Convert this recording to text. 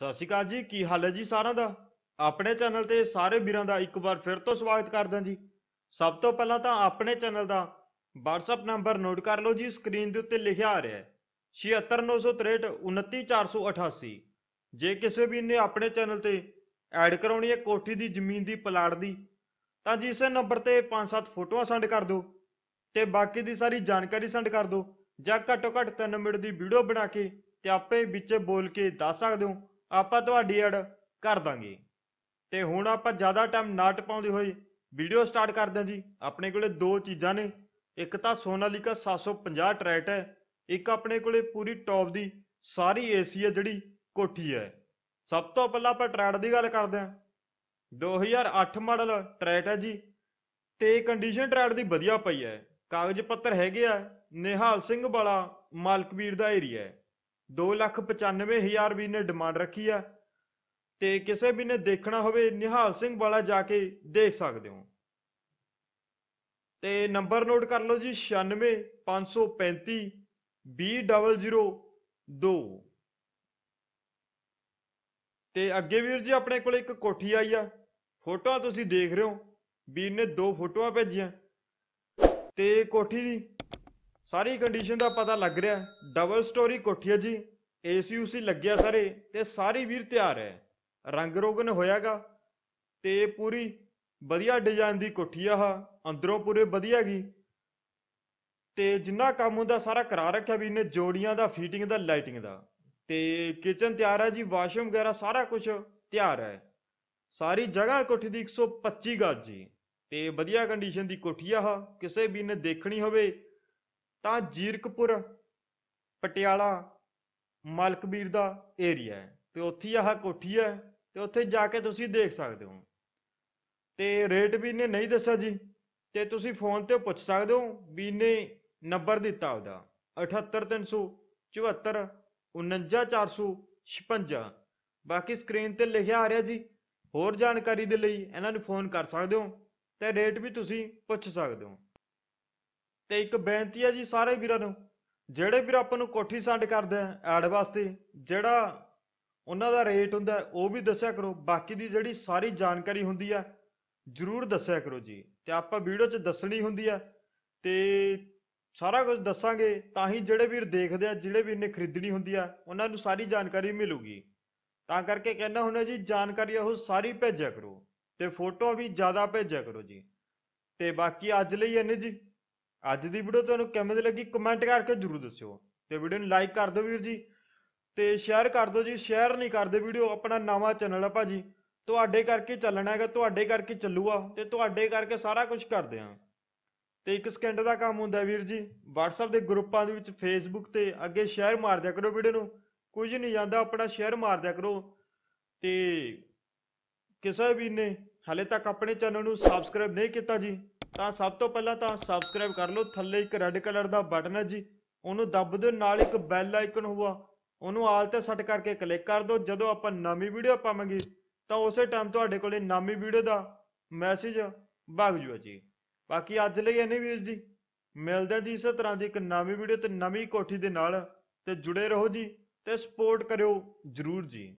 ਸਤਿ ਸ਼੍ਰੀ ਅਕਾਲ ਜੀ ਕੀ ਹਾਲ ਹੈ ਜੀ ਸਾਰਿਆਂ ਦਾ ਆਪਣੇ ਚੈਨਲ ਤੇ ਸਾਰੇ ਵੀਰਾਂ ਦਾ ਇੱਕ ਵਾਰ ਫਿਰ ਤੋਂ ਸਵਾਗਤ ਕਰਦਾ ਜੀ ਸਭ ਤੋਂ ਪਹਿਲਾਂ ਤਾਂ ਆਪਣੇ ਚੈਨਲ ਦਾ WhatsApp ਨੰਬਰ ਨੋਟ ਕਰ ਲਓ ਜੀ ਸਕਰੀਨ ਦੇ ਉੱਤੇ ਲਿਖਿਆ ਆ ਰਿਹਾ ਹੈ 7693639488 ਜੇ ਕਿਸੇ ਵੀ ਨੇ ਆਪਣੇ ਚੈਨਲ ਤੇ ਐਡ ਕਰਾਉਣੀ ਹੈ ਕੋਠੀ ਦੀ ਜ਼ਮੀਨ ਦੀ ਪਲਾਟ ਦੀ ਤਾਂ ਜੀ ਇਸੇ ਨੰਬਰ ਤੇ 5-7 ਫੋਟੋਆਂ ਸੈਂਡ ਕਰ ਦਿਓ ਤੇ ਬਾਕੀ ਦੀ ਸਾਰੀ ਜਾਣਕਾਰੀ ਸੈਂਡ ਕਰ ਦਿਓ ਜਾਂ ਘੱਟੋ ਘੱਟ 3 ਮਿੰਟ ਦੀ ਵੀਡੀਓ ਬਣਾ ਕੇ ਤੇ ਆਪੇ ਵਿੱਚ ਬੋਲ ਕੇ ਦੱਸ ਸਕਦੇ ਹੋ ਆਪਾਂ ਤੁਹਾਡੀ ਐਡ ਕਰ ਦਾਂਗੇ ਤੇ ਹੁਣ ਆਪਾਂ ਜ਼ਿਆਦਾ ਟਾਈਮ ਨਾ ਟਪਾਉਂਦੇ ਹੋਏ ਵੀਡੀਓ ਸਟਾਰਟ ਕਰਦੇ ਹਾਂ ਜੀ ਆਪਣੇ ਕੋਲੇ ਦੋ ਚੀਜ਼ਾਂ ਨੇ ਇੱਕ ਤਾਂ ਸੋਨਾਲੀਕਾ 750 ਟਰੈਟ ਹੈ ਇੱਕ ਆਪਣੇ ਕੋਲੇ ਪੂਰੀ ਟੌਪ ਦੀ ਸਾਰੀ ਏਸੀ ਹੈ ਜਿਹੜੀ ਕੋਠੀ ਹੈ ਸਭ ਤੋਂ ਪਹਿਲਾਂ ਆਪਾਂ ਟਰੈਟ ਦੀ ਗੱਲ ਕਰਦੇ ਹਾਂ 2008 ਮਾਡਲ ਟਰੈਟ ਹੈ ਜੀ ਤੇ ਕੰਡੀਸ਼ਨ ਟਰੈਟ ਦੀ ਵਧੀਆ ਪਈ ਹੈ ਕਾਗਜ਼ ਪੱਤਰ ਹੈਗੇ ਆ ਨਿਹਾਲ ਸਿੰਘ ਵਾਲਾ ਮਾਲਕਵੀਰ ਦਾ ਏਰੀਆ ਹੈ 295000 ਵੀ ਨੇ ਡਿਮਾਂਡ ਰੱਖੀ ਆ ਤੇ ਕਿਸੇ ਵੀ ਨੇ ਦੇਖਣਾ ਹੋਵੇ ਨਿਹਾਲ ਸਿੰਘ ਵਾਲਾ ਜਾ ਕੇ ਦੇਖ ਸਕਦੇ ਹੋ ਤੇ ਨੰਬਰ ਨੋਟ ਕਰ ਲਓ ਜੀ 96535 ਤੇ ਅੱਗੇ ਵੀਰ ਜੀ ਆਪਣੇ ਕੋਲ ਇੱਕ ਕੋਠੀ ਆਈ ਆ ਫੋਟੋਆਂ ਤੁਸੀਂ ਦੇਖ ਰਹੇ ਹੋ ਵੀਰ ਨੇ ਦੋ ਫੋਟੋਆਂ ਭੇਜੀਆਂ ਤੇ ਕੋਠੀ ਦੀ ਸਾਰੀ ਕੰਡੀਸ਼ਨ ਦਾ ਪਤਾ ਲੱਗ ਰਿਹਾ ਡਬਲ ਸਟੋਰੀ ਕੋਠੀ ਹੈ ਜੀ ਏਸੀ ਉਸੀ ਲੱਗਿਆ ਸਾਰੇ ਤੇ ਸਾਰੀ ਵੀਰ ਤਿਆਰ ਹੈ ਰੰਗ ਰੋਗਨ ਹੋਇਆਗਾ ਤੇ ਪੂਰੀ ਵਧੀਆ ਡਿਜ਼ਾਈਨ ਦੀ ਕੋਠੀ ਆ ਅੰਦਰੋਂ ਪੂਰੇ ਵਧੀਆ ਗਈ ਤੇ ਜਿੰਨਾ ਕੰਮ ਹੁੰਦਾ ਸਾਰਾ ਕਰਾ ਰੱਖਿਆ ਵੀ ਇਹਨੇ ਜੋੜੀਆਂ ਦਾ ਫੀਟਿੰਗ ਦਾ ਲਾਈਟਿੰਗ ਦਾ ਤੇ ਕਿਚਨ ਤਿਆਰ ਹੈ ਜੀ ਵਾਸ਼ਰੂਮ ਵਗੈਰਾ ਸਾਰਾ ਕੁਝ ਤਿਆਰ ਹੈ ਸਾਰੀ ਜਗ੍ਹਾ ਕੋਠੀ ਦੀ 125 ਗੱਜ ਜੀ ਤੇ ਵਧੀਆ ਕੰਡੀਸ਼ਨ ਦੀ ਕੋਠੀ ਆ ਕਿਸੇ ਵੀ ਨੇ ਦੇਖਣੀ ਹੋਵੇ ਤਾਂ ਜੀਰਕਪੁਰ ਪਟਿਆਲਾ ਮਲਕਬੀਰ ਦਾ ਏਰੀਆ ਹੈ ਤੇ ਉੱਥੇ ਆਹ ਕੋਠੀ ਹੈ ਤੇ ਉੱਥੇ ਜਾ ਕੇ ਤੁਸੀਂ ਦੇਖ ਸਕਦੇ ਹੋ ਤੇ ਰੇਟ ਵੀ ਨੇ ਨਹੀਂ ਦੱਸਿਆ ਜੀ ਤੇ ਤੁਸੀਂ ਫੋਨ ਤੇ ਪੁੱਛ ਸਕਦੇ ਹੋ ਵੀ ਨੇ ਨੰਬਰ ਦਿੱਤਾ ਉਹਦਾ 78374 49456 ਬਾਕੀ ਸਕਰੀਨ ਤੇ ਲਿਖਿਆ ਆ ਰਿਹਾ ਜੀ ਹੋਰ ਜਾਣਕਾਰੀ ਦੇ ਲਈ ਇਹਨਾਂ ਨੂੰ ਫੋਨ ਕਰ ਸਕਦੇ ਹੋ ਤੇ ਰੇਟ ਵੀ ਤੁਸੀਂ ਪੁੱਛ ਸਕਦੇ ਹੋ ਤੇ ਇੱਕ ਬੇਨਤੀ ਹੈ ਜੀ ਸਾਰੇ ਵੀਰਾਂ ਨੂੰ ਜਿਹੜੇ ਵੀਰ ਆਪਾਂ ਨੂੰ ਕੋਠੀ ਸੈਂਡ ਕਰਦੇ ਆ ਐਡ ਵਾਸਤੇ ਜਿਹੜਾ ਉਹਨਾਂ ਦਾ ਰੇਟ ਹੁੰਦਾ ਉਹ ਵੀ ਦੱਸਿਆ ਕਰੋ ਬਾਕੀ ਦੀ ਜਿਹੜੀ ਸਾਰੀ ਜਾਣਕਾਰੀ ਹੁੰਦੀ ਆ ਜਰੂਰ ਦੱਸਿਆ ਕਰੋ ਜੀ ਤੇ ਆਪਾਂ ਵੀਡੀਓ 'ਚ ਦੱਸਣੀ ਹੁੰਦੀ ਆ ਤੇ ਸਾਰਾ ਕੁਝ ਦੱਸਾਂਗੇ ਤਾਂ ਹੀ ਜਿਹੜੇ ਵੀਰ ਦੇਖਦੇ ਆ ਜਿਹੜੇ ਵੀਰ ਨੇ ਖਰੀਦਣੀ ਹੁੰਦੀ ਆ ਉਹਨਾਂ ਨੂੰ ਸਾਰੀ ਜਾਣਕਾਰੀ ਮਿਲੂਗੀ ਤਾਂ ਕਰਕੇ ਕਹਿੰਦਾ ਹੁੰਦਾ ਜੀ ਜਾਣਕਾਰੀ ਉਹ ਸਾਰੀ ਭੇਜਿਆ ਕਰੋ ਤੇ ਫੋਟੋ ਵੀ ਜ਼ਿਆਦਾ ਭੇਜਿਆ ਕਰੋ ਜੀ ਤੇ ਬਾਕੀ ਅੱਜ ਲਈ ਇੰਨੇ ਜੀ ਅੱਜ ਦੀ ਵੀਡੀਓ ਤੁਹਾਨੂੰ ਕਿਵੇਂ ਦੀ ਲੱਗੀ ਕਮੈਂਟ ਕਰਕੇ ਜਰੂਰ ਦੱਸਿਓ ਤੇ ਵੀਡੀਓ ਨੂੰ ਲਾਈਕ ਕਰ ਦਿਓ ਵੀਰ ਜੀ ਤੇ ਸ਼ੇਅਰ ਕਰ ਦਿਓ ਜੀ ਸ਼ੇਅਰ ਨਹੀਂ ਕਰਦੇ ਵੀਡੀਓ ਆਪਣਾ ਨਵਾਂ ਚੈਨਲ ਆ ਭਾਜੀ ਤੁਹਾਡੇ ਕਰਕੇ ਚੱਲਣਾ ਹੈਗਾ ਤੁਹਾਡੇ ਕਰਕੇ ਚੱਲੂਗਾ ਤੇ ਤੁਹਾਡੇ ਕਰਕੇ ਸਾਰਾ ਕੁਝ ਕਰਦੇ ਆ ਤੇ ਇੱਕ ਸਕਿੰਟ ਦਾ ਕੰਮ ਹੁੰਦਾ ਵੀਰ ਜੀ WhatsApp ਦੇ ਗਰੁੱਪਾਂ ਦੇ ਵਿੱਚ Facebook ਤੇ ਅੱਗੇ ਸ਼ੇਅਰ ਮਾਰ ਦਿਆ ਕਰੋ ਵੀਡੀਓ ਨੂੰ ਕੁਝ ਨਹੀਂ ਜਾਂਦਾ ਆਪਣਾ ਸ਼ੇਅਰ ਮਾਰ ਦਿਆ ਕਰੋ ਤੇ ਕਿਸੇ ਵੀ ਨੇ ਹਲੇ ਤੱਕ ਆਪਣੇ ਚੈਨਲ ਨੂੰ ਸਬਸਕ੍ਰਾਈਬ ਨਹੀਂ ਕੀਤਾ ਜੀ ਤਾਂ ਸਭ ਤੋਂ ਪਹਿਲਾਂ ਤਾਂ ਸਬਸਕ੍ਰਾਈਬ ਕਰ ਲਓ ਥੱਲੇ ਇੱਕ ਰੈੱਡ ਕਲਰ ਦਾ ਬਟਨ ਹੈ ਜੀ ਉਹਨੂੰ ਦੱਬ ਦਿਓ ਨਾਲ ਇੱਕ ਬੈਲ ਆਈਕਨ ਹੋਊਗਾ ਉਹਨੂੰ ਆਲ ਤੇ ਸੈੱਟ ਕਰਕੇ ਕਲਿੱਕ ਕਰ ਦਿਓ ਜਦੋਂ ਆਪਾਂ ਨਵੀਂ ਵੀਡੀਓ ਪਾਵਾਂਗੇ ਤਾਂ ਉਸੇ ਟਾਈਮ ਤੁਹਾਡੇ ਕੋਲੇ ਨਵੀਂ ਵੀਡੀਓ ਦਾ ਮੈਸੇਜ ਭਗ ਜੂਗਾ ਜੀ ਬਾਕੀ ਅੱਜ ਲਈ ਇੰਨੀ ਵੀਡੀਓਜ਼ ਦੀ ਮਿਲਦੇ ਜੀ ਇਸੇ ਤਰ੍ਹਾਂ ਦੀ ਇੱਕ ਨਵੀਂ ਵੀਡੀਓ ਤੇ ਨਵੀਂ ਕੋਠੀ ਦੇ ਨਾਲ ਤੇ ਜੁੜੇ ਰਹੋ ਜੀ ਤੇ ਸਪੋਰਟ ਕਰਿਓ ਜਰੂਰ ਜੀ